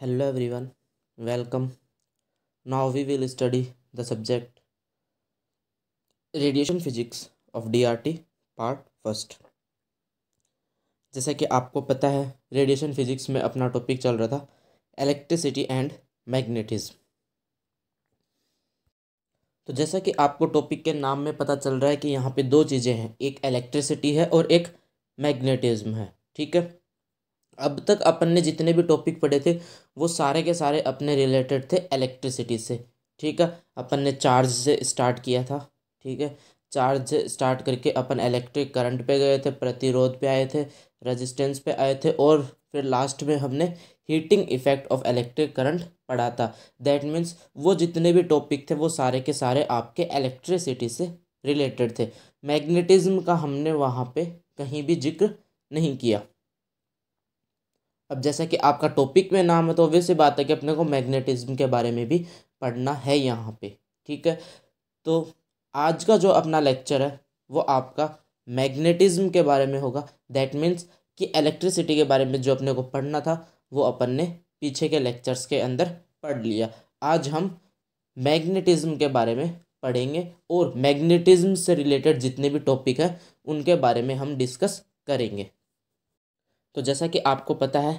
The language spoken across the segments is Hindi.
hello everyone welcome now we will study the subject radiation physics of drt part first जैसा कि आपको पता है रेडिएशन फिजिक्स में अपना टॉपिक चल रहा था इलेक्ट्रिसिटी एंड मैग्नेटिज्म तो जैसा कि आपको टॉपिक के नाम में पता चल रहा है कि यहाँ पे दो चीज़ें हैं एक इलेक्ट्रिसिटी है और एक मैग्नेटिज्म है ठीक है अब तक अपन ने जितने भी टॉपिक पढ़े थे वो सारे के सारे अपने रिलेटेड थे इलेक्ट्रिसिटी से ठीक है अपन ने चार्ज से स्टार्ट किया था ठीक है चार्ज से स्टार्ट करके अपन इलेक्ट्रिक करंट पे गए थे प्रतिरोध पे आए थे रेजिस्टेंस पे आए थे और फिर लास्ट में हमने heating effect of electric current पढ़ा था दैट मीन्स वो जितने भी टॉपिक थे वो सारे के सारे आपके इलेक्ट्रिसिटी से रिलेटेड थे मैग्नेटिज्म का हमने वहाँ पे कहीं भी जिक्र नहीं किया अब जैसा कि आपका टॉपिक में नाम है तो ऑब्वियस बात है कि अपने को मैग्नेटिज्म के बारे में भी पढ़ना है यहाँ पे ठीक है तो आज का जो अपना लेक्चर है वो आपका मैग्नेटिज्म के बारे में होगा दैट मीन्स कि इलेक्ट्रिसिटी के बारे में जो अपने को पढ़ना था वो अपन ने पीछे के लेक्चर्स के अंदर पढ़ लिया आज हम मैग्नेटिज्म के बारे में पढ़ेंगे और मैग्नेटिज्म से रिलेटेड जितने भी टॉपिक हैं उनके बारे में हम डिस्कस करेंगे तो जैसा कि आपको पता है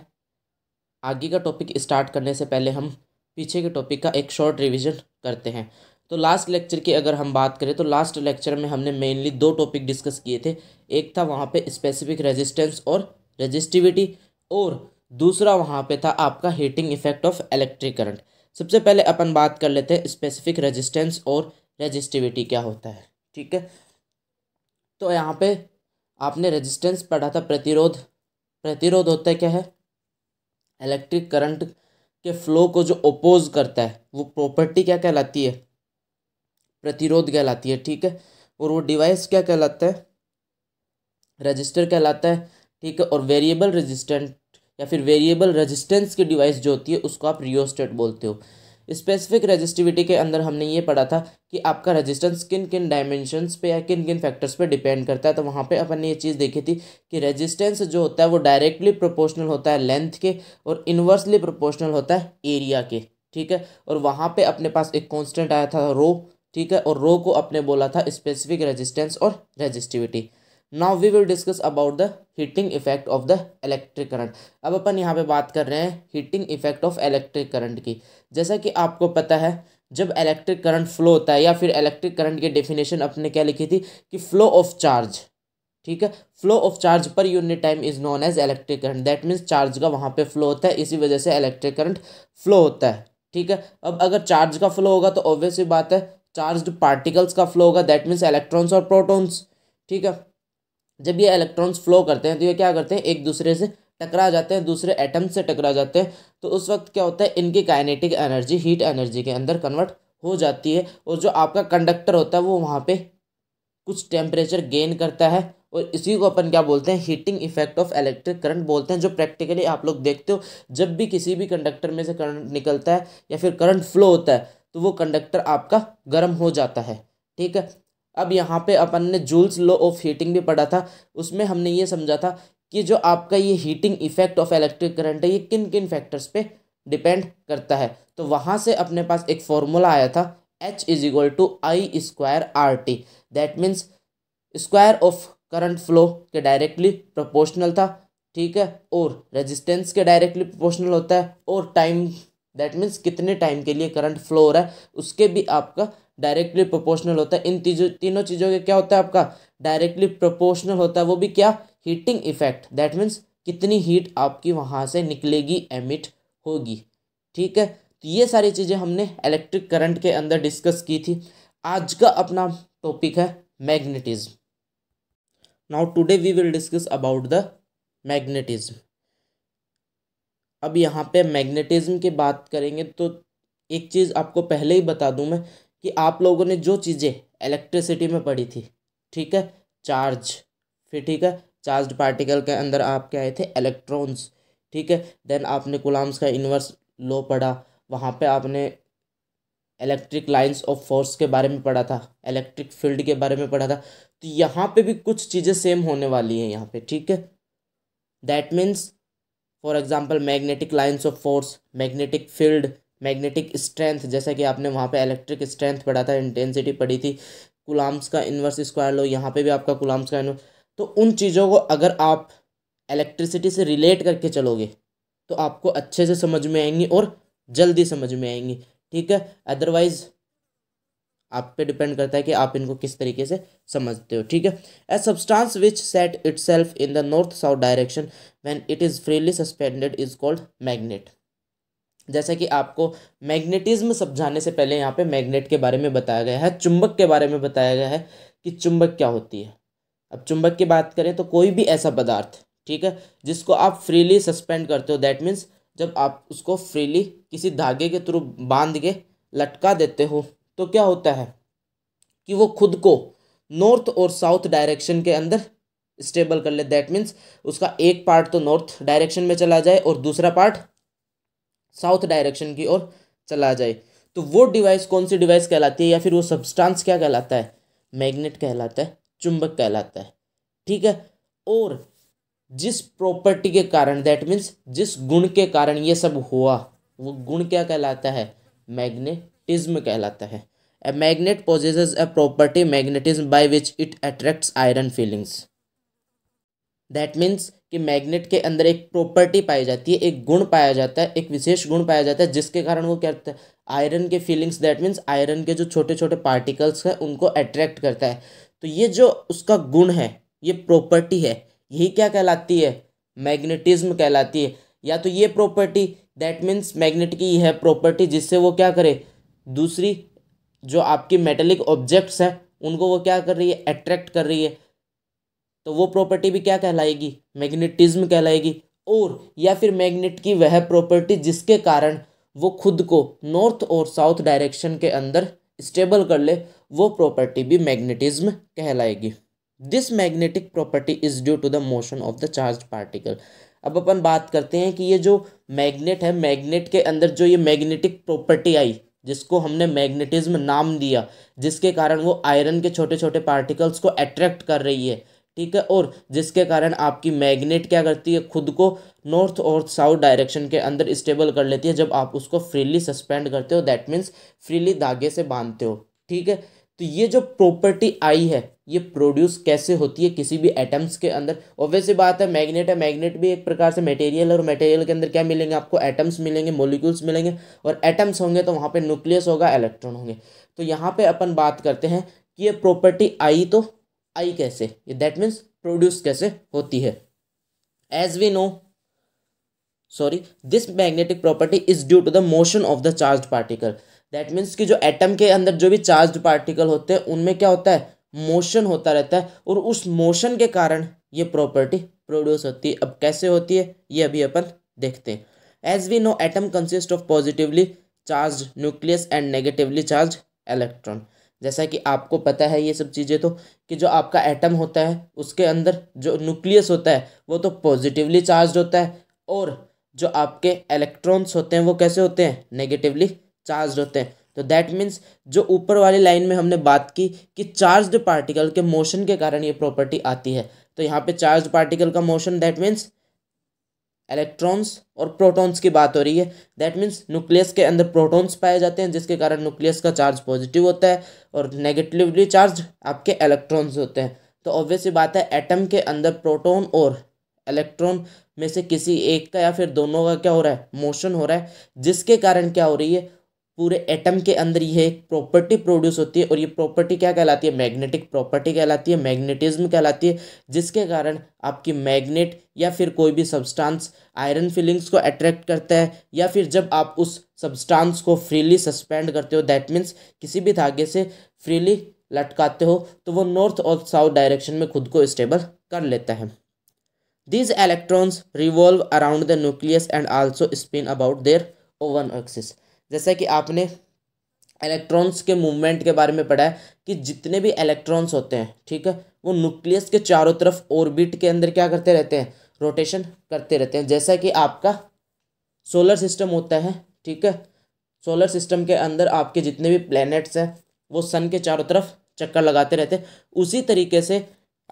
आगे का टॉपिक स्टार्ट करने से पहले हम पीछे के टॉपिक का एक शॉर्ट रिविज़न करते हैं तो लास्ट लेक्चर की अगर हम बात करें तो लास्ट लेक्चर में हमने मेनली दो टॉपिक डिस्कस किए थे एक था वहाँ पे स्पेसिफिक रेजिस्टेंस और रेजिस्टिविटी और दूसरा वहाँ पे था आपका heating effect of electric current सबसे पहले अपन बात कर लेते हैं स्पेसिफिक रेजिस्टेंस और रेजिस्टिविटी क्या होता है ठीक है तो यहाँ पर आपने रजिस्टेंस पढ़ा था प्रतिरोध प्रतिरोध होता है क्या है इलेक्ट्रिक करंट के फ्लो को जो ओपोज करता है वो प्रॉपर्टी क्या कहलाती है प्रतिरोध कहलाती है ठीक है और वो डिवाइस क्या कहलाता है रजिस्टर कहलाता है ठीक है और वेरिएबल रजिस्टेंट या फिर वेरिएबल रजिस्टेंस की डिवाइस जो होती है उसको आप रियोस्टेट बोलते हो स्पेसिफिक रजिस्टिविटी के अंदर हमने ये पढ़ा था कि आपका रजिस्टेंस किन किन डायमेंशंस पे या किन किन फैक्टर्स पे डिपेंड करता है तो वहाँ पे अपन ने ये चीज़ देखी थी कि रजिस्टेंस जो होता है वो डायरेक्टली प्रोपोर्शनल होता है लेंथ के और इन्वर्सली प्रोपोर्शनल होता है एरिया के ठीक है और वहाँ पर अपने पास एक कॉन्स्टेंट आया था रो ठीक है और रो को अपने बोला था स्पेसिफिक रजिस्टेंस और resistivity now we will discuss about the heating effect of the electric current अब अपन यहाँ पे बात कर रहे हैं heating effect of electric current की जैसा कि आपको पता है जब इलेक्ट्रिक करंट फ्लो होता है या फिर इलेक्ट्रिक करंट की डेफिनेशन अपने क्या लिखी थी कि फ्लो ऑफ चार्ज ठीक है flow of charge per unit time is known as electric current that means charge का वहाँ पे फ्लो होता है इसी वजह से इलेक्ट्रिक करंट फ्लो होता है ठीक है अब अगर चार्ज का फ्लो होगा तो ऑब्वियसली बात है चार्ज पार्टिकल्स का फ्लो होगा दैट मीन्स इलेक्ट्रॉन्स और प्रोटोन्स ठीक है जब ये इलेक्ट्रॉन्स फ्लो करते हैं तो ये क्या करते हैं एक दूसरे से टकरा जाते हैं दूसरे एटम से टकरा जाते हैं तो उस वक्त क्या होता है इनकी काइनेटिक एनर्जी हीट एनर्जी के अंदर कन्वर्ट हो जाती है और जो आपका कंडक्टर होता है वो वहाँ पे कुछ टेम्परेचर गेन करता है और इसी को अपन क्या बोलते हैं heating effect of electric current बोलते हैं जो प्रैक्टिकली आप लोग देखते हो जब भी किसी भी कंडक्टर में से करंट निकलता है या फिर करंट फ्लो होता है तो वो कंडक्टर आपका गर्म हो जाता है ठीक है अब यहाँ पे अपन ने जूल्स लो ऑफ हीटिंग भी पढ़ा था उसमें हमने ये समझा था कि जो आपका ये heating effect of electric current है ये किन किन फैक्टर्स पे डिपेंड करता है तो वहाँ से अपने पास एक फॉर्मूला आया था H is equal to I square R T that means square of current flow के डायरेक्टली प्रोपोर्शनल था ठीक है और रेजिस्टेंस के डायरेक्टली प्रोपोर्शनल होता है और टाइम दैट मीन्स कितने टाइम के लिए करंट फ्लो हो रहा है उसके भी आपका डायरेक्टली प्रोपोर्शनल होता है इन तीजों तीनों चीज़ों के क्या होता है आपका डायरेक्टली प्रोपोर्शनल होता है वो भी क्या हीटिंग इफेक्ट दैट मीन्स कितनी हीट आपकी वहाँ से निकलेगी एमिट होगी ठीक है तो ये सारी चीज़ें हमने इलेक्ट्रिक करंट के अंदर डिस्कस की थी आज का अपना टॉपिक है magnetism now today we will discuss about the magnetism अब यहाँ पे मैग्नेटिज्म की बात करेंगे तो एक चीज़ आपको पहले ही बता दूँ मैं कि आप लोगों ने जो चीज़ें इलेक्ट्रिसिटी में पढ़ी थी ठीक है चार्ज फिर ठीक है चार्ज पार्टिकल के अंदर आपके आए थे इलेक्ट्रॉन्स ठीक है देन आपने गुलाम्स का इन्वर्स लो पढ़ा वहाँ पे आपने इलेक्ट्रिक लाइंस ऑफ फोर्स के बारे में पढ़ा था इलेक्ट्रिक फील्ड के बारे में पढ़ा था तो यहाँ पे भी कुछ चीज़ें सेम होने वाली हैं यहाँ पे ठीक है that means for example magnetic lines of force magnetic field magnetic strength जैसा कि आपने वहाँ पे इलेक्ट्रिक स्ट्रेंथ पढ़ा था इंटेंसिटी पढ़ी थी कुलाम्स का इन्वर्स स्क्वायर लो यहाँ पे भी आपका कुलाम्स का इन्वर्स तो उन चीज़ों को अगर आप इलेक्ट्रिसिटी से रिलेट करके चलोगे तो आपको अच्छे से समझ में आएंगी और जल्दी समझ में आएंगी ठीक है अदरवाइज़ आप पे डिपेंड करता है कि आप इनको किस तरीके से समझते हो ठीक है a substance which set itself in the north south direction when it is freely suspended is called magnet जैसा कि आपको मैग्नेटिज्म समझाने से पहले यहाँ पे मैग्नेट के बारे में बताया गया है चुंबक के बारे में बताया गया है कि चुंबक क्या होती है अब चुंबक की बात करें तो कोई भी ऐसा पदार्थ ठीक है जिसको आप फ्रीली सस्पेंड करते हो दैट मीन्स जब आप उसको फ्रीली किसी धागे के थ्रू बांध के लटका देते हो तो क्या होता है कि वो खुद को नॉर्थ और साउथ डायरेक्शन के अंदर स्टेबल कर ले दैट मीन्स उसका एक पार्ट तो नॉर्थ डायरेक्शन में चला जाए और दूसरा पार्ट साउथ डायरेक्शन की ओर चला जाए तो वो डिवाइस कौन सी डिवाइस कहलाती है या फिर वो सब्सटेंस क्या कहलाता है मैग्नेट कहलाता है चुंबक कहलाता है ठीक है और जिस प्रॉपर्टी के कारण दैट मीन्स जिस गुण के कारण ये सब हुआ वो गुण क्या कहलाता है मैग्नेटिज्म कहलाता है a magnet possess a property magnetism by which it attracts iron filings that means कि मैग्नेट के अंदर एक प्रॉपर्टी पाई जाती है एक गुण पाया जाता है एक विशेष गुण पाया जाता है जिसके कारण वो क्या करता है आयरन के फीलिंग्स दैट मीन्स आयरन के जो छोटे छोटे पार्टिकल्स हैं उनको अट्रैक्ट करता है तो ये जो उसका गुण है ये प्रॉपर्टी है यही क्या कहलाती है मैग्नेटिज्म कहलाती है या तो ये प्रॉपर्टी दैट मीन्स मैग्नेट की यह प्रॉपर्टी जिससे वो क्या करे दूसरी जो आपकी मेटेलिक ऑब्जेक्ट्स हैं उनको वो क्या कर रही है अट्रैक्ट कर रही है तो वो प्रॉपर्टी भी क्या कहलाएगी मैग्नेटिज्म कहलाएगी और या फिर मैग्नेट की वह प्रॉपर्टी जिसके कारण वो खुद को नॉर्थ और साउथ डायरेक्शन के अंदर स्टेबल कर ले वो प्रॉपर्टी भी मैग्नेटिज्म कहलाएगी this magnetic property is due to the motion of the charge particle अब अपन बात करते हैं कि ये जो मैग्नेट है मैग्नेट के अंदर जो ये मैग्नेटिक प्रॉपर्टी आई जिसको हमने मैग्नेटिज्म नाम दिया जिसके कारण वो आयरन के छोटे छोटे पार्टिकल्स को अट्रैक्ट कर रही है ठीक है और जिसके कारण आपकी मैग्नेट क्या करती है खुद को नॉर्थ और साउथ डायरेक्शन के अंदर स्टेबल कर लेती है जब आप उसको फ्रीली सस्पेंड करते हो दैट मीन्स फ्रीली धागे से बांधते हो ठीक है तो ये जो प्रॉपर्टी आई है ये प्रोड्यूस कैसे होती है किसी भी एटम्स के अंदर ऑब्वियसली बात है मैग्नेट है मैग्नेट भी एक प्रकार से मटेरियल और मटेरियल के अंदर क्या मिलेंगे आपको एटम्स मिलेंगे मोलिक्यूल्स मिलेंगे और एटम्स होंगे तो वहाँ पे न्यूक्लियस होगा इलेक्ट्रॉन होंगे तो यहाँ पे अपन बात करते हैं कि ये प्रॉपर्टी आई तो आई कैसे ये दैट मीन्स प्रोड्यूस कैसे होती है as we know sorry this magnetic property is due to the motion of the charge particle that means कि जो एटम के अंदर जो भी चार्ज पार्टिकल होते हैं उनमें क्या होता है मोशन होता रहता है और उस मोशन के कारण ये प्रॉपर्टी प्रोड्यूस होती है अब कैसे होती है ये अभी अपन देखते हैं as we know atom consist of positively charge nucleus and negatively charge electron जैसा कि आपको पता है ये सब चीज़ें तो कि जो आपका एटम होता है उसके अंदर जो न्यूक्लियस होता है वो तो पॉजिटिवली चार्ज होता है और जो आपके इलेक्ट्रॉन्स होते हैं वो कैसे होते हैं नेगेटिवली चार्ज होते हैं तो दैट मीन्स जो ऊपर वाली लाइन में हमने बात की कि चार्ज पार्टिकल के मोशन के कारण ये प्रॉपर्टी आती है तो यहाँ पे चार्ज पार्टिकल का मोशन दैट मीन्स इलेक्ट्रॉन्स और प्रोटॉन्स की बात हो रही है दैट मीन्स न्यूक्लियस के अंदर प्रोटॉन्स पाए जाते हैं जिसके कारण न्यूक्लियस का चार्ज पॉजिटिव होता है और नेगेटिवली चार्ज आपके इलेक्ट्रॉन्स होते हैं तो ऑब्वियसली बात है एटम के अंदर प्रोटॉन और इलेक्ट्रॉन में से किसी एक का या फिर दोनों का क्या हो रहा है मोशन हो रहा है जिसके कारण क्या हो रही है पूरे एटम के अंदर ये एक प्रॉपर्टी प्रोड्यूस होती है और ये प्रॉपर्टी क्या कहलाती है मैग्नेटिक प्रॉपर्टी कहलाती है मैग्नेटिज्म कहलाती है जिसके कारण आपकी मैग्नेट या फिर कोई भी सब्सटेंस आयरन फीलिंग्स को अट्रैक्ट करता है या फिर जब आप उस सब्सटेंस को फ्रीली सस्पेंड करते हो दैट मीन्स किसी भी धागे से फ्रीली लटकाते हो तो वो नॉर्थ और साउथ डायरेक्शन में खुद को स्टेबल कर लेता है these electrons revolve around the nucleus and also spin about their own axis जैसे कि आपने इलेक्ट्रॉन्स के मूवमेंट के बारे में पढ़ा है कि जितने भी इलेक्ट्रॉन्स होते हैं ठीक है वो न्यूक्लियस के चारों तरफ ऑर्बिट के अंदर क्या करते रहते हैं रोटेशन करते रहते हैं जैसा कि आपका सोलर सिस्टम होता है ठीक है सोलर सिस्टम के अंदर आपके जितने भी प्लैनेट्स हैं वो सन के चारों तरफ चक्कर लगाते रहते हैं उसी तरीके से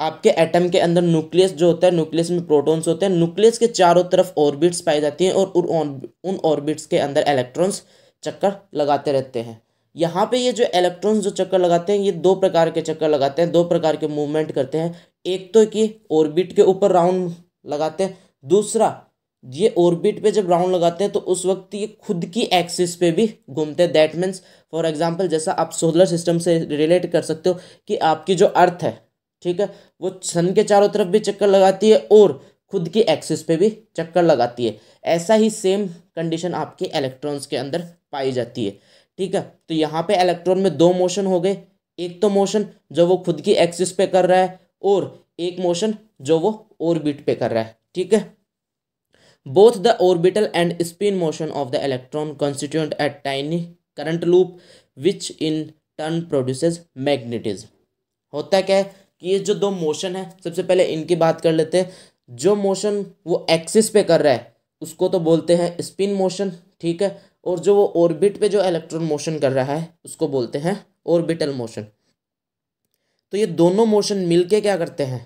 आपके एटम के अंदर न्यूक्लियस जो होता है न्यूक्लियस में प्रोटॉन्स होते हैं न्यूक्लियस के चारों तरफ ऑर्बिट्स पाई जाती हैं और उन ऑर्बिट्स के अंदर इलेक्ट्रॉन्स चक्कर लगाते रहते हैं यहाँ पे ये जो इलेक्ट्रॉन्स जो चक्कर लगाते हैं ये दो प्रकार के चक्कर लगाते हैं दो प्रकार के मूवमेंट करते हैं एक तो कि ऑर्बिट के ऊपर राउंड लगाते हैं दूसरा ये ऑर्बिट पे जब राउंड लगाते हैं तो उस वक्त ये खुद की एक्सिस पे भी घूमते हैं दैट मीन्स फॉर एग्जांपल जैसा आप सोलर सिस्टम से रिलेट कर सकते हो कि आपकी जो अर्थ है ठीक है वो सन के चारों तरफ भी चक्कर लगाती है और खुद की एक्सिस पे भी चक्कर लगाती है ऐसा ही सेम कंडीशन आपके इलेक्ट्रॉन्स के अंदर पाई जाती है ठीक है तो यहाँ पे इलेक्ट्रॉन में दो मोशन हो गए एक तो मोशन जो वो खुद की एक्सिस पे कर रहा है और एक मोशन जो वो ऑर्बिट पे कर रहा है ठीक है both the orbital and spin motion of the electron constituent at tiny current loop which in turn produce magnetism होता क्या है कि ये जो दो मोशन है सबसे पहले इनकी बात कर लेते हैं जो मोशन वो एक्सिस पे कर रहा है उसको तो बोलते हैं स्पिन मोशन ठीक है और जो वो ऑर्बिट पे जो इलेक्ट्रॉन मोशन कर रहा है उसको बोलते हैं ऑर्बिटल मोशन तो ये दोनों मोशन मिलके क्या करते हैं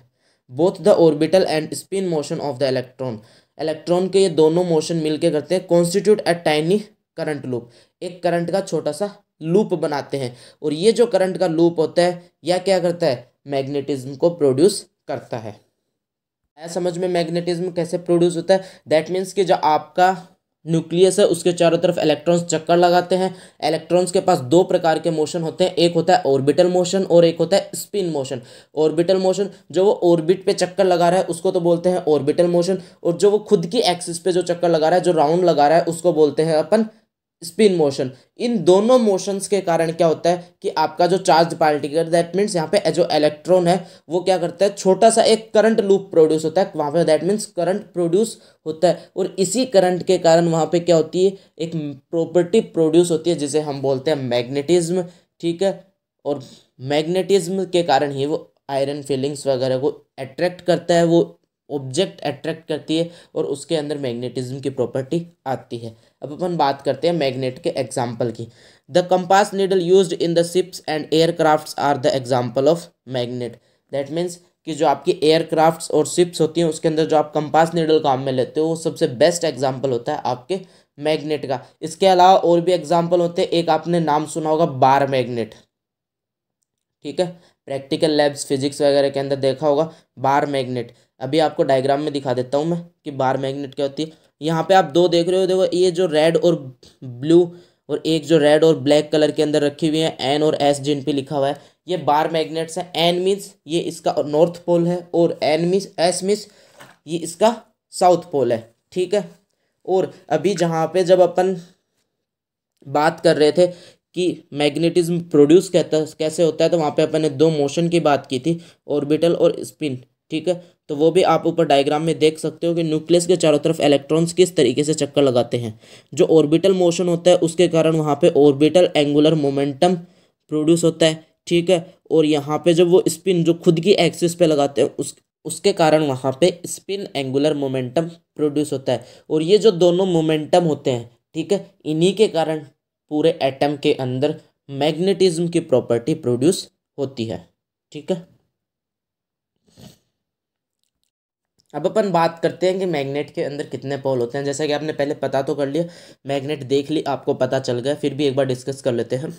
both the orbital and spin motion of the electron electron के ये दोनों मोशन मिलके करते हैं constitute a tiny current loop एक करंट का छोटा सा लूप बनाते हैं और ये जो करंट का लूप होता है यह क्या करता है मैग्नेटिज्म को प्रोड्यूस करता है ऐसा समझ में मैग्नेटिज्म कैसे प्रोड्यूस होता है दैट मीन्स कि जो आपका न्यूक्लियस है उसके चारों तरफ इलेक्ट्रॉन्स चक्कर लगाते हैं इलेक्ट्रॉन्स के पास दो प्रकार के मोशन होते हैं एक होता है ऑर्बिटल मोशन और एक होता है स्पिन मोशन ऑर्बिटल मोशन जो वो ऑर्बिट पे चक्कर लगा रहा है उसको तो बोलते हैं ऑर्बिटल मोशन और जो वो खुद की एक्सिस पे जो चक्कर लगा रहा है जो राउंड लगा रहा है उसको बोलते हैं अपन स्पिन मोशन इन दोनों मोशंस के कारण क्या होता है कि आपका जो चार्ज पार्टिकल दैट मीन्स यहाँ पे जो इलेक्ट्रॉन है वो क्या करता है छोटा सा एक करंट लूप प्रोड्यूस होता है वहाँ पे दैट मीन्स करंट प्रोड्यूस होता है और इसी करंट के कारण वहाँ पे क्या होती है एक प्रॉपर्टी प्रोड्यूस होती है जिसे हम बोलते हैं मैग्नेटिज्म ठीक है और मैग्नेटिज्म के कारण ही वो आयरन फिलिंग्स वगैरह को अट्रैक्ट करता है वो ऑब्जेक्ट अट्रैक्ट करती है और उसके अंदर मैग्नेटिज्म की प्रॉपर्टी आती है अब अपन बात करते हैं मैग्नेट के एग्जाम्पल की the compass needle use in the ships and aircraft are the example of magnet that means कि जो आपकी एयरक्राफ्ट्स और शिप्स होती हैं उसके अंदर जो आप कंपास नीडल काम में लेते हो वो सबसे बेस्ट एग्जाम्पल होता है आपके मैग्नेट का इसके अलावा और भी एग्जाम्पल होते हैं एक आपने नाम सुना होगा बार मैग्नेट ठीक है प्रैक्टिकल लैब्स फिजिक्स वगैरह के अंदर देखा होगा बार मैग्नेट अभी आपको डायग्राम में दिखा देता हूँ मैं कि बार मैग्नेट क्या होती है यहाँ पे आप दो देख रहे हो देखो ये जो रेड और ब्लू और एक जो रेड और ब्लैक कलर के अंदर रखी हुई है एन और एस जिन पे लिखा हुआ है ये बार मैग्नेट्स हैं एन मीन्स ये इसका नॉर्थ पोल है और एन मीन्स एस मीन्स ये इसका साउथ पोल है ठीक है और अभी जहाँ पे जब अपन बात कर रहे थे कि मैग्नेटिज्म प्रोड्यूस कहता कैसे होता है तो वहाँ पे अपन ने दो मोशन की बात की थी ऑर्बिटल और स्पिन ठीक है तो वो भी आप ऊपर डायग्राम में देख सकते हो कि न्यूक्लियस के चारों तरफ इलेक्ट्रॉन्स किस तरीके से चक्कर लगाते हैं जो ऑर्बिटल मोशन होता है उसके कारण वहाँ पे ऑर्बिटल एंगुलर मोमेंटम प्रोड्यूस होता है ठीक है और यहाँ पे जब वो स्पिन जो खुद की एक्सिस पे लगाते हैं उस उसके कारण वहाँ पर स्पिन एंगुलर मोमेंटम प्रोड्यूस होता है और ये जो दोनों मोमेंटम होते हैं ठीक है इन्हीं के कारण पूरे एटम के अंदर मैग्नेटिज्म की प्रॉपर्टी प्रोड्यूस होती है ठीक है अब अपन बात करते हैं कि मैग्नेट के अंदर कितने पोल होते हैं जैसा कि आपने पहले पता तो कर लिया मैग्नेट देख ली आपको पता चल गया फिर भी एक बार डिस्कस कर लेते हैं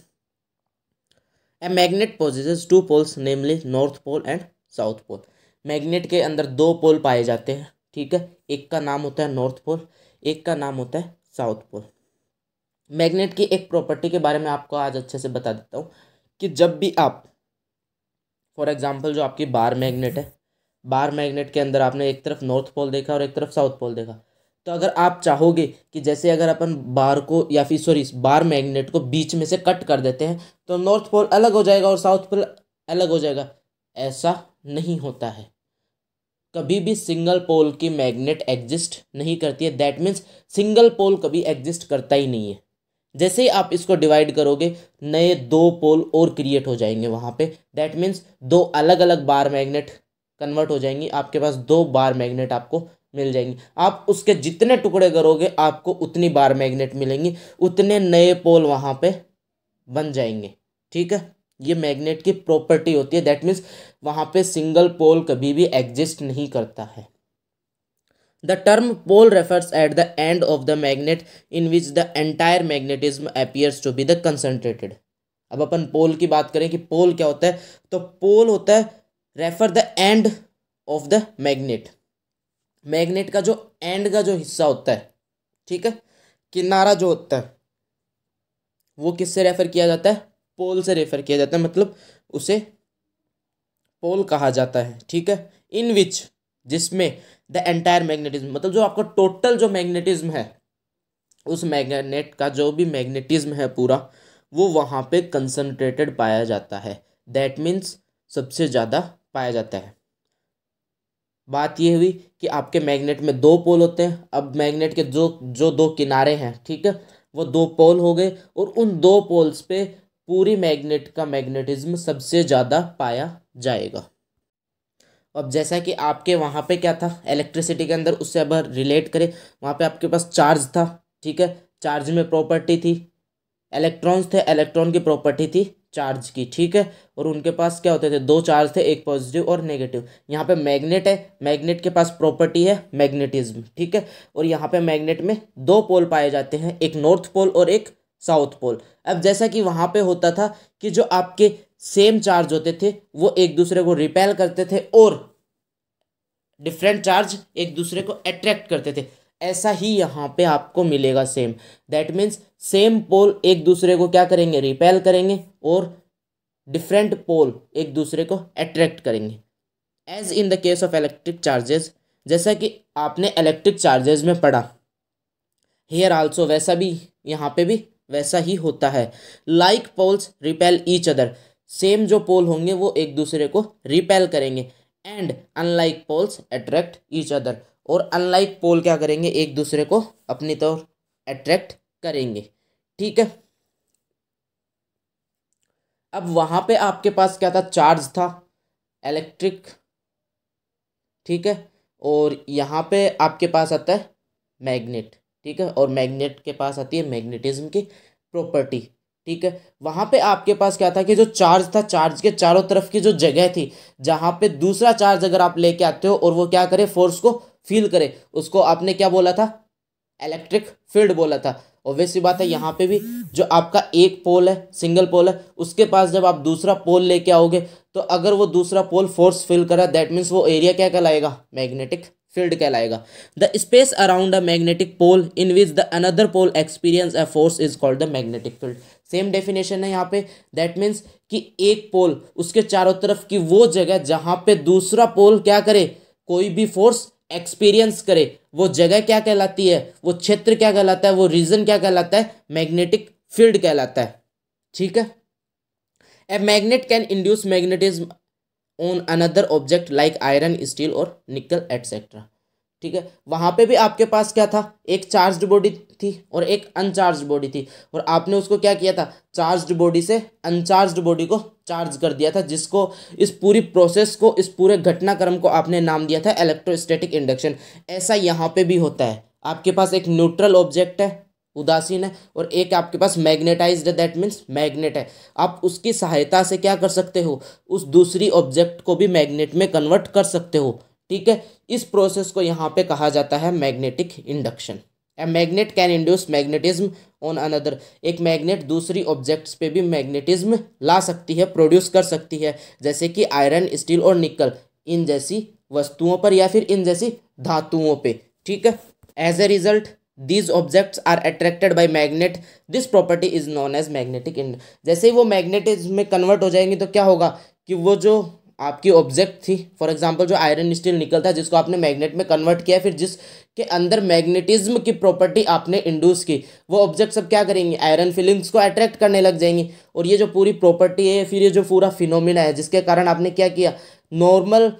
a magnet possess two poles namely north pole and south pole magnet के अंदर दो पोल पाए जाते हैं ठीक है एक का नाम होता है नॉर्थ पोल एक का नाम होता है साउथ पोल मैग्नेट की एक प्रॉपर्टी के बारे में आपको आज अच्छे से बता देता हूँ कि जब भी आप फॉर एग्ज़ाम्पल जो आपकी बार मैग्नेट है बार मैग्नेट के अंदर आपने एक तरफ नॉर्थ पोल देखा और एक तरफ साउथ पोल देखा तो अगर आप चाहोगे कि जैसे अगर अपन बार को या फिर सॉरी बार मैग्नेट को बीच में से कट कर देते हैं तो नॉर्थ पोल अलग हो जाएगा और साउथ पोल अलग हो जाएगा ऐसा नहीं होता है कभी भी सिंगल पोल की मैग्नेट एग्जिस्ट नहीं करती है दैट मीन्स सिंगल पोल कभी एग्जिस्ट करता ही नहीं है जैसे ही आप इसको डिवाइड करोगे नए दो पोल और क्रिएट हो जाएंगे वहाँ पे दैट मीन्स दो अलग अलग बार मैग्नेट कन्वर्ट हो जाएंगी आपके पास दो बार मैग्नेट आपको मिल जाएंगी आप उसके जितने टुकड़े करोगे आपको उतनी बार मैग्नेट मिलेंगी उतने नए पोल वहाँ पे बन जाएंगे ठीक है ये मैग्नेट की प्रॉपर्टी होती है दैट मीन्स वहाँ पे सिंगल पोल कभी भी एग्जिस्ट नहीं करता है the term pole refers at the end of the magnet in which the entire magnetism appears to be the concentrated अब अपन पोल की बात करें कि पोल क्या होता है तो पोल होता है refer the end of the magnet magnet का जो एंड का जो हिस्सा होता है ठीक है किनारा जो होता है वो किससे रेफर किया जाता है पोल से रेफर किया जाता है मतलब उसे पोल कहा जाता है ठीक है इन विच जिसमें द एंटायर मैग्नेटिज्म मतलब जो आपका टोटल जो मैग्नेटिज्म है उस मैग्नेट का जो भी मैग्नेटिज्म है पूरा वो वहाँ पे कंसनट्रेटेड पाया जाता है दैट मीन्स सबसे ज़्यादा पाया जाता है बात यह हुई कि आपके मैग्नेट में दो पोल होते हैं अब मैग्नेट के जो जो दो किनारे हैं ठीक है वो दो पोल हो गए और उन दो पोल्स पे पूरी मैग्नेट का मैग्नेटिज्म सबसे ज़्यादा पाया जाएगा अब जैसा कि आपके वहाँ पे क्या था इलेक्ट्रिसिटी के अंदर उससे अब रिलेट करें वहाँ पे आपके पास चार्ज था ठीक है चार्ज में प्रॉपर्टी थी इलेक्ट्रॉन्स थे इलेक्ट्रॉन की प्रॉपर्टी थी चार्ज की ठीक है और उनके पास क्या होते थे दो चार्ज थे एक पॉजिटिव और नेगेटिव यहाँ पे मैग्नेट है मैग्नेट के पास प्रॉपर्टी है मैग्नेटिज्म ठीक है और यहाँ पे मैग्नेट में दो पोल पाए जाते हैं एक नॉर्थ पोल और एक साउथ पोल अब जैसा कि वहाँ पे होता था कि जो आपके सेम चार्ज होते थे वो एक दूसरे को रिपेल करते थे और डिफरेंट चार्ज एक दूसरे को अट्रैक्ट करते थे ऐसा ही यहाँ पे आपको मिलेगा same that means same pole एक दूसरे को क्या करेंगे रिपेल करेंगे और डिफरेंट पोल एक दूसरे को अट्रैक्ट करेंगे as in the case of electric charges जैसा कि आपने इलेक्ट्रिक चार्जेस में पढ़ा हेयर आल्सो वैसा भी यहाँ पे भी वैसा ही होता है like poles repel each other same जो पोल होंगे वो एक दूसरे को रिपेल करेंगे and unlike poles attract each other और अनलाइक पोल क्या करेंगे एक दूसरे को अपनी तौर अट्रैक्ट करेंगे ठीक है अब वहां पे आपके पास क्या था चार्ज था इलेक्ट्रिक ठीक है और यहाँ पे आपके पास आता है मैग्नेट ठीक है और मैग्नेट के पास आती है मैग्नेटिज्म की प्रॉपर्टी ठीक है वहाँ पे आपके पास क्या था कि जो चार्ज था चार्ज के चारों तरफ की जो जगह थी जहाँ पे दूसरा चार्ज अगर आप लेके आते हो और वो क्या करे फोर्स को फील करे उसको आपने क्या बोला था इलेक्ट्रिक फील्ड बोला था ऑब्वियस बात है यहाँ पे भी जो आपका एक पोल है सिंगल पोल है उसके पास जब आप दूसरा पोल लेके आओगे तो अगर वो दूसरा पोल फोर्स फील करा दैट मीन्स वो एरिया क्या कहलाएगा मैग्नेटिक फील्ड कहलाएगा the space around a magnetic pole in which the another pole experience a force is called the magnetic field same definition है यहाँ पे दैट मीन्स कि एक पोल उसके चारों तरफ की वो जगह जहाँ पे दूसरा पोल क्या करे कोई भी फोर्स एक्सपीरियंस करे वो जगह क्या कहलाती है वो क्षेत्र क्या कहलाता है वो रीजन क्या कहलाता है मैग्नेटिक फील्ड कहलाता है ठीक है a magnet can induce magnetism on another object like iron steel और निकल एटसेट्रा ठीक है वहाँ पे भी आपके पास क्या था एक चार्ज्ड बॉडी थी और एक अनचार्ज बॉडी थी और आपने उसको क्या किया था चार्ज्ड बॉडी से अनचार्ज्ड बॉडी को चार्ज कर दिया था जिसको इस पूरी प्रोसेस को इस पूरे घटनाक्रम को आपने नाम दिया था इलेक्ट्रोस्टैटिक इंडक्शन ऐसा यहाँ पे भी होता है आपके पास एक न्यूट्रल ऑब्जेक्ट है उदासीन है और एक आपके पास मैग्नेटाइज है दैट मीन्स मैग्नेट है आप उसकी सहायता से क्या कर सकते हो उस दूसरी ऑब्जेक्ट को भी मैग्नेट में कन्वर्ट कर सकते हो ठीक है इस प्रोसेस को यहाँ पे कहा जाता है magnetic induction a magnet can induce magnetism on another एक मैग्नेट दूसरी ऑब्जेक्ट्स पे भी मैग्नेटिज्म ला सकती है प्रोड्यूस कर सकती है जैसे कि आयरन स्टील और निकल इन जैसी वस्तुओं पर या फिर इन जैसी धातुओं पर ठीक है as a result these objects are attracted by magnet this property is known as magnetic इंड जैसे ही वो मैग्नेटिज्म में कन्वर्ट हो जाएंगी तो क्या होगा कि वो जो आपकी ऑब्जेक्ट थी फॉर एग्जांपल जो आयरन स्टील निकलता है जिसको आपने मैग्नेट में कन्वर्ट किया फिर जिस के अंदर मैग्नेटिज्म की प्रॉपर्टी आपने इंड्यूस की वो ऑब्जेक्ट सब क्या करेंगे आयरन फिलिंग्स को अट्रैक्ट करने लग जाएंगी और ये जो पूरी प्रॉपर्टी है फिर ये जो पूरा फिनोमिना है जिसके कारण आपने क्या किया नॉर्मल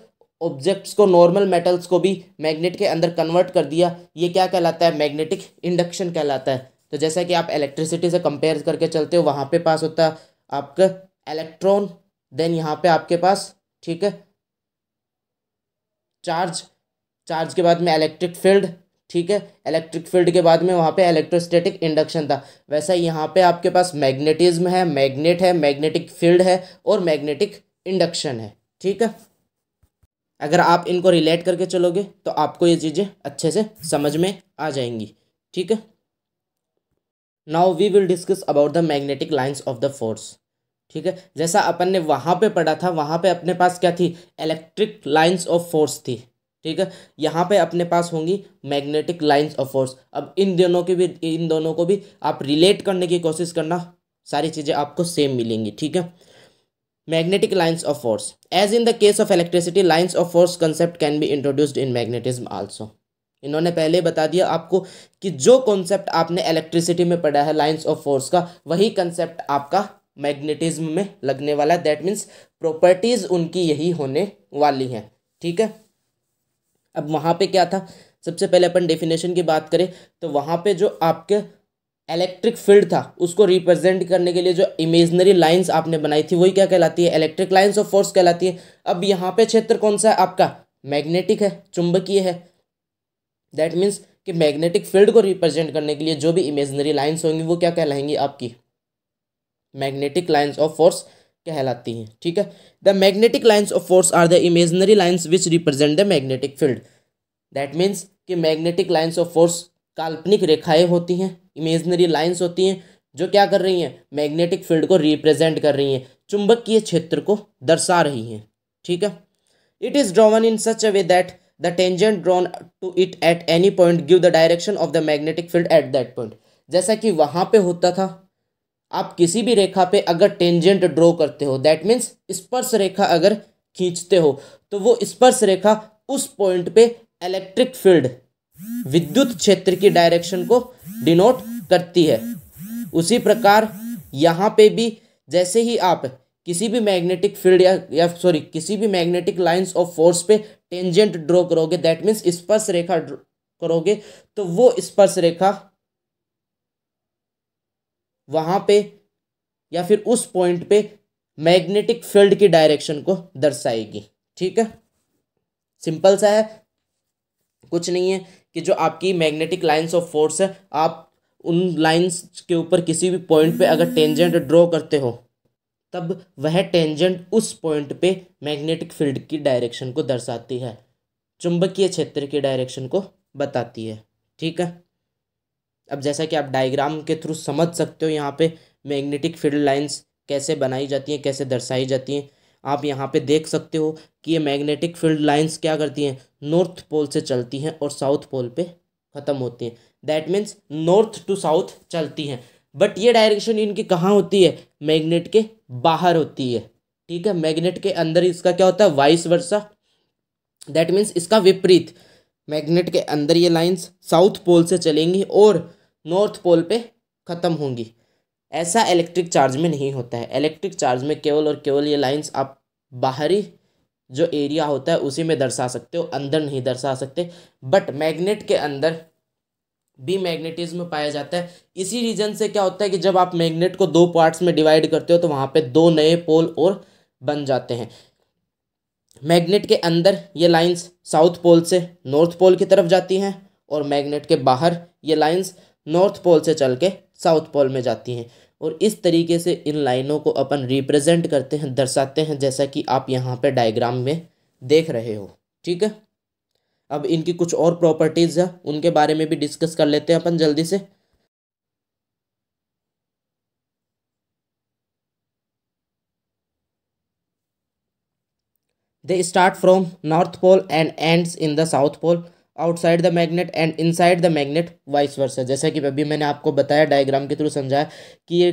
ऑब्जेक्ट्स को नॉर्मल मेटल्स को भी मैग्नेट के अंदर कन्वर्ट कर दिया ये क्या कहलाता है मैग्नेटिक इंडक्शन कहलाता है तो जैसा कि आप इलेक्ट्रिसिटी से कंपेयर करके चलते हो वहाँ पे पास होता है आपका इलेक्ट्रॉन देन यहाँ पे आपके पास ठीक है चार्ज चार्ज के बाद में इलेक्ट्रिक फील्ड ठीक है इलेक्ट्रिक फील्ड के बाद में वहाँ पे इलेक्ट्रोस्टैटिक इंडक्शन था वैसा यहाँ पे आपके पास मैग्नेटिज्म है मैग्नेट है मैग्नेटिक फील्ड है और मैग्नेटिक इंडक्शन है ठीक है अगर आप इनको रिलेट करके चलोगे तो आपको ये चीज़ें अच्छे से समझ में आ जाएंगी ठीक है now we will discuss about the magnetic lines of the force ठीक है जैसा अपन ने वहाँ पे पढ़ा था वहाँ पे अपने पास क्या थी इलेक्ट्रिक लाइंस ऑफ फोर्स थी ठीक है यहाँ पे अपने पास होंगी मैग्नेटिक लाइंस ऑफ फोर्स अब इन दोनों की भी इन दोनों को भी आप रिलेट करने की कोशिश करना सारी चीज़ें आपको सेम मिलेंगी ठीक है magnetic lines of force as in the case of electricity lines of force concept can be introduced in magnetism also इन्होंने पहले बता दिया आपको कि जो कॉन्सेप्ट आपने इलेक्ट्रिसिटी में पढ़ा है लाइंस ऑफ फोर्स का वही कंसेप्ट आपका मैग्नेटिज्म में लगने वाला दैट मीन्स प्रॉपर्टीज़ उनकी यही होने वाली हैं ठीक है अब वहाँ पे क्या था सबसे पहले अपन डेफिनेशन की बात करें तो वहाँ पे जो आपके इलेक्ट्रिक फील्ड था उसको रिप्रेजेंट करने के लिए जो इमेजनरी लाइंस आपने बनाई थी वही क्या कहलाती है इलेक्ट्रिक लाइंस ऑफ फोर्स कहलाती है अब यहाँ पे क्षेत्र कौन सा है आपका मैग्नेटिक है चुंबकीय है दैट मीन्स कि मैग्नेटिक फील्ड को रिप्रेजेंट करने के लिए जो भी इमेजनरी लाइन्स होंगी वो क्या कहलाएंगी आपकी मैग्नेटिक लाइन्स ऑफ फोर्स कहलाती हैं ठीक है the magnetic lines of force are the imaginary lines which represent the magnetic field that means कि मैग्नेटिक लाइन्स ऑफ फोर्स काल्पनिक रेखाएं होती हैं इमेजनरी लाइन्स होती हैं जो क्या कर रही हैं मैग्नेटिक फील्ड को रिप्रेजेंट कर रही हैं चुंबकीय क्षेत्र को दर्शा रही हैं ठीक है it is drawn in such a way that the tangent drawn to it at any point give the direction of the magnetic field at that point जैसा कि वहाँ पे होता था आप किसी भी रेखा पे अगर टेंजेंट ड्रॉ करते हो दैट मीन्स स्पर्श रेखा अगर खींचते हो तो वो स्पर्श रेखा उस पॉइंट पे इलेक्ट्रिक फील्ड विद्युत क्षेत्र की डायरेक्शन को डिनोट करती है उसी प्रकार यहाँ पे भी जैसे ही आप किसी भी मैग्नेटिक फील्ड या या सॉरी किसी भी मैग्नेटिक लाइंस ऑफ फोर्स पे टेंजेंट ड्रॉ करोगे दैट मीन्स स्पर्श रेखा करोगे तो वो स्पर्श रेखा वहाँ पे या फिर उस पॉइंट पे मैग्नेटिक फील्ड की डायरेक्शन को दर्शाएगी ठीक है सिंपल सा है कुछ नहीं है कि जो आपकी मैग्नेटिक लाइंस ऑफ फोर्स है आप उन लाइंस के ऊपर किसी भी पॉइंट पे अगर टेंजेंट ड्रॉ करते हो तब वह टेंजेंट उस पॉइंट पे मैग्नेटिक फील्ड की डायरेक्शन को दर्शाती है चुंबकीय क्षेत्र की डायरेक्शन को बताती है ठीक है अब जैसा कि आप डायग्राम के थ्रू समझ सकते हो यहाँ पे मैग्नेटिक फील्ड लाइंस कैसे बनाई जाती हैं कैसे दर्शाई जाती हैं आप यहाँ पे देख सकते हो कि ये मैग्नेटिक फील्ड लाइंस क्या करती हैं नॉर्थ पोल से चलती हैं और साउथ पोल पे ख़त्म होती हैं that means north to south चलती हैं बट ये डायरेक्शन इनकी कहाँ होती है मैग्नेट के बाहर होती है ठीक है मैग्नेट के अंदर इसका क्या होता है वाइस वर्षा दैट मीन्स इसका विपरीत मैग्नेट के अंदर ये लाइंस साउथ पोल से चलेंगी और नॉर्थ पोल पे ख़त्म होंगी ऐसा इलेक्ट्रिक चार्ज में नहीं होता है इलेक्ट्रिक चार्ज में केवल और केवल ये लाइंस आप बाहरी जो एरिया होता है उसी में दर्शा सकते हो अंदर नहीं दर्शा सकते बट मैग्नेट के अंदर भी मैग्नेटिज्म पाया जाता है इसी रीजन से क्या होता है कि जब आप मैग्नेट को दो पार्ट्स में डिवाइड करते हो तो वहाँ पे दो नए पोल और बन जाते हैं मैग्नेट के अंदर ये लाइंस साउथ पोल से नॉर्थ पोल की तरफ जाती हैं और मैग्नेट के बाहर ये लाइंस नॉर्थ पोल से चल के साउथ पोल में जाती हैं और इस तरीके से इन लाइनों को अपन रिप्रेजेंट करते हैं दर्शाते हैं जैसा कि आप यहाँ पे डायग्राम में देख रहे हो ठीक है अब इनकी कुछ और प्रॉपर्टीज़ है उनके बारे में भी डिस्कस कर लेते हैं अपन जल्दी से They start from north pole and ends in the south pole outside the magnet and inside the magnet vice versa जैसा कि अभी मैंने आपको बताया डायग्राम के थ्रू समझाया कि ये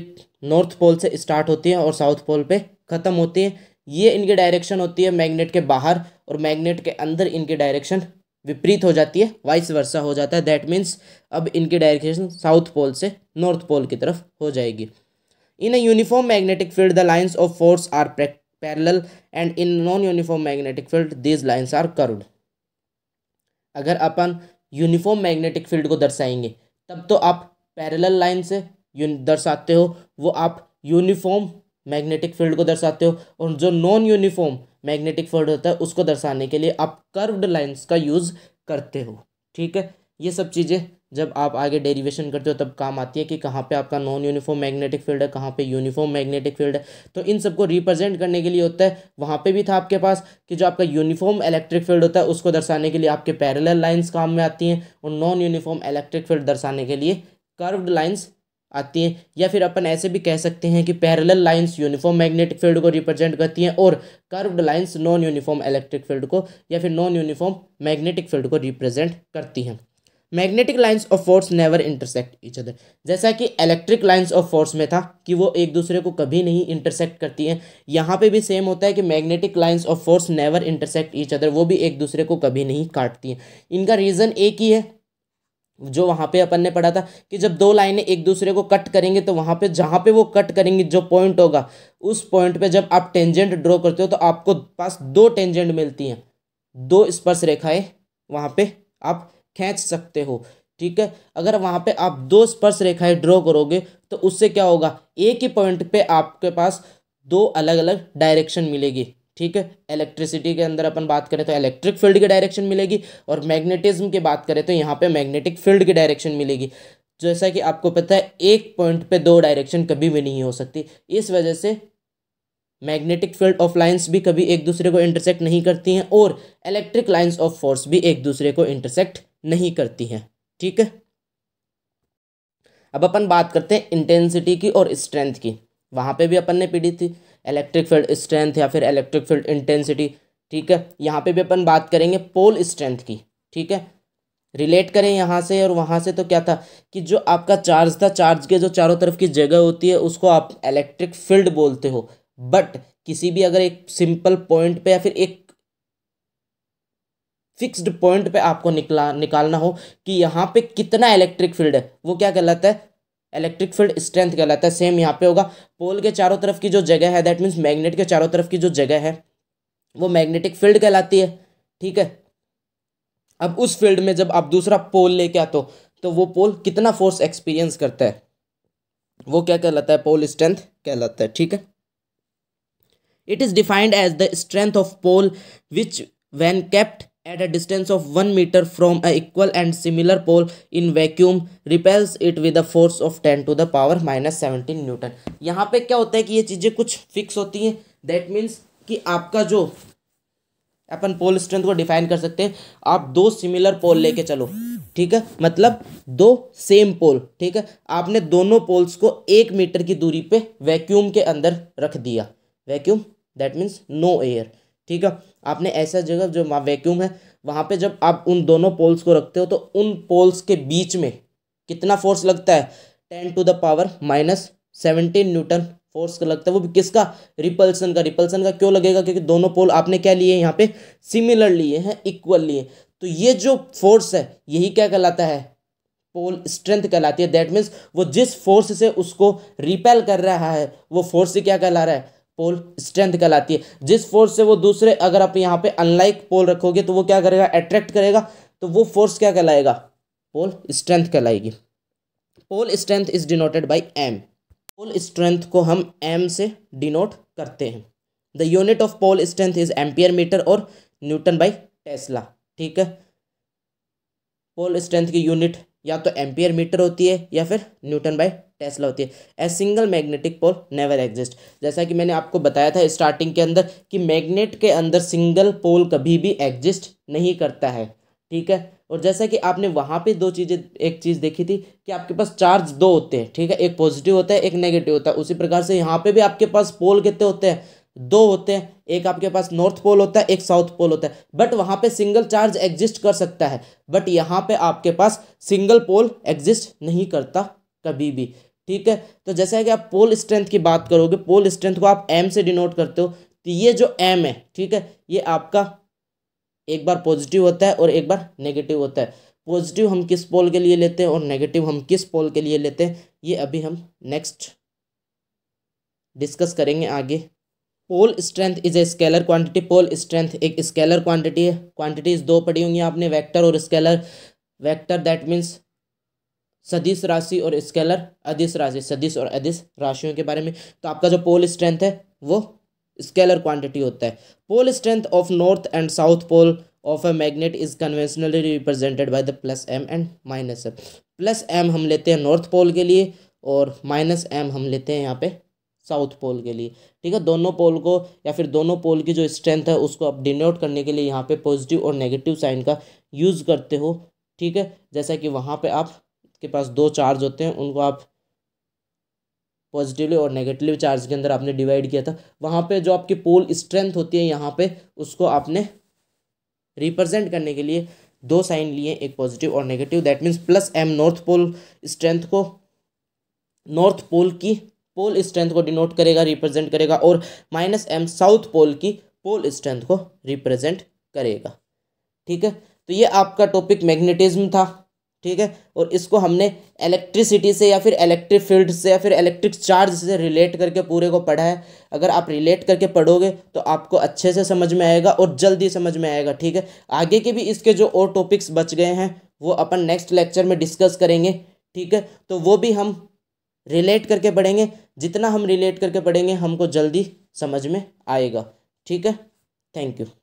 नॉर्थ पोल से स्टार्ट होती है और साउथ पोल पे ख़त्म होती है ये इनकी डायरेक्शन होती है मैग्नेट के बाहर और मैग्नेट के अंदर इनकी डायरेक्शन विपरीत हो जाती है वाइस वर्षा हो जाता है दैट मीन्स अब इनकी डायरेक्शन साउथ पोल से नॉर्थ पोल की तरफ हो जाएगी in a uniform magnetic field the lines of force are practically parallel and in non uniform magnetic field these lines are curved अगर अपन यूनिफॉर्म मैग्नेटिक फील्ड को दर्शाएंगे तब तो आप पैरेलल लाइन से दर्शाते हो वो आप यूनिफॉर्म मैग्नेटिक फील्ड को दर्शाते हो और जो नॉन यूनिफॉर्म मैग्नेटिक फील्ड होता है उसको दर्शाने के लिए आप कर्व्ड लाइंस का यूज़ करते हो ठीक है ये सब चीज़ें जब आप आगे डेरिवेशन करते हो तब काम आती है कि कहाँ पे आपका नॉन यूनिफॉर्म मैग्नेटिक फील्ड है कहाँ पे यूनिफॉर्म मैग्नेटिक फील्ड है तो इन सबको रिप्रेजेंट करने के लिए होता है वहाँ पे भी था आपके पास कि जो आपका यूनिफॉर्म इलेक्ट्रिक फील्ड होता है उसको दर्शाने के लिए आपके पैरल लाइन्स काम में आती हैं और नॉन यूनिफॉर्म इलेक्ट्रिक फील्ड दर्शाने के लिए कर्व्ड लाइन्स आती हैं या फिर अपन ऐसे भी कह सकते हैं कि parallel lines uniform magnetic field को रिप्रेजेंट करती हैं और curved lines non uniform electric field को या फिर नॉन यूनिफॉर्म मैग्नेटिक फील्ड को रिप्रेजेंट करती हैं magnetic lines of force never intersect each other जैसा कि इलेक्ट्रिक लाइंस ऑफ फोर्स में था कि वो एक दूसरे को कभी नहीं इंटरसेक्ट करती हैं यहाँ पे भी सेम होता है कि magnetic lines of force never intersect each other वो भी एक दूसरे को कभी नहीं काटती हैं इनका रीज़न एक ही है जो वहाँ पे अपन ने पढ़ा था कि जब दो लाइनें एक दूसरे को कट करेंगे तो वहाँ पे जहाँ पे वो कट करेंगे जो पॉइंट होगा उस पॉइंट पे जब आप टेंजेंट ड्रॉ करते हो तो आपको पास दो टेंजेंट मिलती हैं दो स्पर्श रेखाएं है, वहाँ पे आप खींच सकते हो ठीक है अगर वहाँ पे आप दो स्पर्श रेखाएं ड्रॉ करोगे तो उससे क्या होगा एक ही पॉइंट पे आपके पास दो अलग अलग डायरेक्शन मिलेगी ठीक है इलेक्ट्रिसिटी के अंदर अपन बात करें तो इलेक्ट्रिक फील्ड की डायरेक्शन मिलेगी और मैग्नेटिज्म की बात करें तो यहाँ पे मैग्नेटिक फील्ड की डायरेक्शन मिलेगी जैसा कि आपको पता है एक पॉइंट पे दो डायरेक्शन कभी भी नहीं हो सकती इस वजह से मैग्नेटिक फील्ड ऑफ लाइंस भी कभी एक दूसरे को इंटरसेक्ट नहीं करती हैं और इलेक्ट्रिक लाइंस ऑफ फोर्स भी एक दूसरे को इंटरसेक्ट नहीं करती हैं ठीक है अब अपन बात करते हैं इंटेंसिटी की और स्ट्रेंथ की वहाँ पे भी अपन ने पीढ़ी थी इलेक्ट्रिक फील्ड स्ट्रेंथ या फिर इलेक्ट्रिक फील्ड इंटेंसिटी ठीक है यहाँ पे भी अपन बात करेंगे पोल स्ट्रेंथ की ठीक है रिलेट करें यहाँ से और वहाँ से तो क्या था कि जो आपका चार्ज था चार्ज के जो चारों तरफ की जगह होती है उसको आप इलेक्ट्रिक फील्ड बोलते हो बट किसी भी अगर एक सिंपल पॉइंट पर या फिर एक फिक्स्ड पॉइंट पे आपको निकला निकालना हो कि यहाँ पे कितना इलेक्ट्रिक फील्ड है वो क्या कहलाता है इलेक्ट्रिक फील्ड स्ट्रेंथ कहलाता है सेम यहाँ पे होगा पोल के चारों तरफ की जो जगह है दैट मीन्स मैग्नेट के चारों तरफ की जो जगह है वो मैग्नेटिक फील्ड कहलाती है ठीक है अब उस फील्ड में जब आप दूसरा पोल लेके आते हो तो वो पोल कितना फोर्स एक्सपीरियंस करता है वो क्या कहलाता है पोल स्ट्रेंथ कहलाता है ठीक है it is defined as the strength of pole which when kept at a distance of one metre from a equal and similar pole in vacuum repels it with a force of ten to the power minus seventeen newton यहाँ पे क्या होता है कि ये चीज़ें कुछ फिक्स होती हैं दैट मीन्स कि आपका जो अपन पोल स्ट्रेंथ को डिफाइन कर सकते हैं आप दो सिमिलर पोल लेके चलो ठीक है मतलब दो सेम पोल ठीक है आपने दोनों पोल्स को एक मीटर की दूरी पे वैक्यूम के अंदर रख दिया vacuum that means no air ठीक है आपने ऐसा जगह जो वैक्यूम है वहाँ पे जब आप उन दोनों पोल्स को रखते हो तो उन पोल्स के बीच में कितना फोर्स लगता है ten to the power minus seventeen newton force का लगता है वो भी किसका रिपल्सन का रिपल्सन का क्यों लगेगा क्योंकि दोनों पोल आपने क्या लिए यहाँ पे सिमिलर लिए हैं इक्वल लिए तो ये जो फोर्स है यही क्या कहलाता है पोल स्ट्रेंथ कहलाती है दैट मीन्स वो जिस फोर्स से उसको रिपेल कर रहा है वो फोर्स क्या कहला रहा है पोल स्ट्रेंथ कहलाती है जिस फोर्स से वो दूसरे अगर आप यहाँ पे अनलाइक पोल रखोगे तो वो क्या करेगा अट्रैक्ट करेगा तो वो फोर्स क्या कहलाएगा पोल स्ट्रेंथ कहलाएगी pole strength is denoted by M pole strength को हम एम से डिनोट करते हैं the unit of pole strength is ampere metre और न्यूटन बाई टेस्ला ठीक है पोल स्ट्रेंथ की यूनिट या तो एम्पियर मीटर होती है या फिर न्यूटन बाई टेस्ला होती है a single magnetic pole never exist जैसा कि मैंने आपको बताया था स्टार्टिंग के अंदर कि मैग्नेट के अंदर सिंगल पोल कभी भी एग्जिस्ट नहीं करता है ठीक है और जैसा कि आपने वहाँ पे दो चीज़ें एक चीज़ देखी थी कि आपके पास चार्ज दो होते हैं ठीक है एक पॉजिटिव होता है एक नेगेटिव होता है उसी प्रकार से यहाँ पे भी आपके पास पोल कितने होते हैं दो होते हैं एक आपके पास नॉर्थ पोल होता है एक साउथ पोल होता है बट वहाँ पे सिंगल चार्ज एग्जिस्ट कर सकता है बट यहाँ पे आपके पास सिंगल पोल एग्जिस्ट नहीं करता कभी भी ठीक है तो जैसा कि आप पोल स्ट्रेंथ की बात करोगे पोल स्ट्रेंथ को आप एम से डिनोट करते हो तो ये जो एम है ठीक है ये आपका एक बार पॉजिटिव होता है और एक बार नेगेटिव होता है पॉजिटिव हम किस पोल के लिए लेते हैं और नेगेटिव हम किस पोल के लिए लेते हैं ये अभी हम नेक्स्ट डिस्कस करेंगे आगे pole strength is a scalar quantity pole strength एक स्केलर क्वांटिटी है क्वांटिटीज दो पड़ी होंगी आपने वेक्टर और स्केलर वेक्टर दैट मीन्स सदिश राशि और स्केलर अधिस राशि सदिश और अधिस राशियों के बारे में तो आपका जो पोल स्ट्रेंथ है वो स्केलर क्वांटिटी होता है pole strength of north and south pole of a magnet is conventionally represented by the plus M and minus M plus M हम लेते हैं नॉर्थ पोल के लिए और माइनस एम हम लेते हैं यहाँ पे साउथ पोल के लिए ठीक है दोनों पोल को या फिर दोनों पोल की जो स्ट्रेंथ है उसको आप डिनोट करने के लिए यहाँ पे पॉजिटिव और नेगेटिव साइन का यूज़ करते हो ठीक है जैसा कि वहाँ पे आप के पास दो चार्ज होते हैं उनको आप पॉजिटिवली और नेगेटिव चार्ज के अंदर आपने डिवाइड किया था वहाँ पे जो आपकी पोल स्ट्रेंथ होती है यहाँ पे उसको आपने रिप्रेजेंट करने के लिए दो साइन लिए एक पॉजिटिव और negative that means plus M north pole strength को नॉर्थ पोल की पोल स्ट्रेंथ को डिनोट करेगा रिप्रेजेंट करेगा और माइनस एम साउथ पोल की पोल स्ट्रेंथ को रिप्रेजेंट करेगा ठीक है तो ये आपका टॉपिक मैग्नेटिज्म था ठीक है और इसको हमने इलेक्ट्रिसिटी से या फिर इलेक्ट्रिक फील्ड से या फिर इलेक्ट्रिक चार्ज से रिलेट करके पूरे को पढ़ा है अगर आप रिलेट करके पढ़ोगे तो आपको अच्छे से समझ में आएगा और जल्दी समझ में आएगा ठीक है आगे के भी इसके जो और टॉपिक्स बच गए हैं वो अपन नेक्स्ट लेक्चर में डिस्कस करेंगे ठीक है तो वो भी हम रिलेट करके पढ़ेंगे जितना हम रिलेट करके पढ़ेंगे हमको जल्दी समझ में आएगा ठीक है थैंक यू